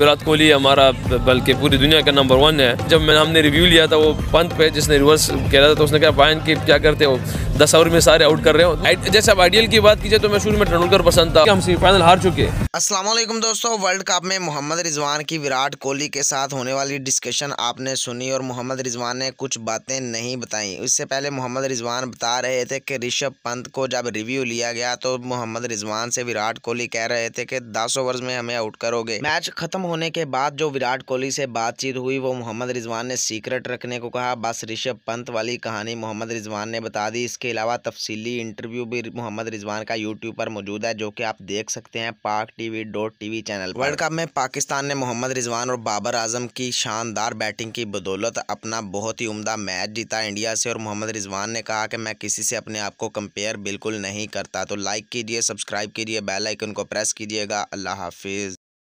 विराट कोहली हमारा बल्कि पूरी दुनिया का नंबर वन है जब मैंने हमने रिव्यू लिया था वो पंथ पे जिसने रिवर्स कह रहा था तो उसने कहा बायन के क्या करते हो दस ओवर में सारे आउट कर रहे हो जैसे आप आइडियल की बात कीजिए तो मैं शुरू में तेंदुलकर पसंद था हम सेमीफाइनल हार चुके असलम दोस्तों वर्ल्ड कप में मोहम्मद रिजवान की विराट कोहली के साथ होने वाली डिस्कशन आपने सुनी और मोहम्मद रिजवान ने कुछ बातें नहीं बताई उससे पहले मोहम्मद रिजवान बता रहे थे कि ऋषभ पंत को जब रिव्यू लिया गया तो मोहम्मद रिजवान से विराट कोहली कह रहे थे कि दस ओवर में हमें आउट करोगे मैच खत्म होने के बाद जो विराट कोहली से बातचीत हुई वो मोहम्मद रिजवान ने सीक्रेट रखने को कहा बस ऋषभ पंत वाली कहानी मोहम्मद रिजवान ने बता दी इसके अलावा तफसीली इंटरव्यू भी मोहम्मद रिजवान का यूट्यूब पर मौजूद है जो कि आप देख सकते हैं Pak TV dot TV channel world cup में पाकिस्तान ने मोहम्मद रिजवान और बाबर आजम की शानदार बैटिंग की बदौलत अपना बहुत ही उमदा मैच जीता इंडिया से और मोहम्मद रिजवान ने कहा कि मैं किसी से अपने आप को कंपेयर बिल्कुल नहीं करता तो लाइक कीजिए सब्सक्राइब कीजिए बेलाइकन को प्रेस कीजिएगा अल्लाह हाफिज़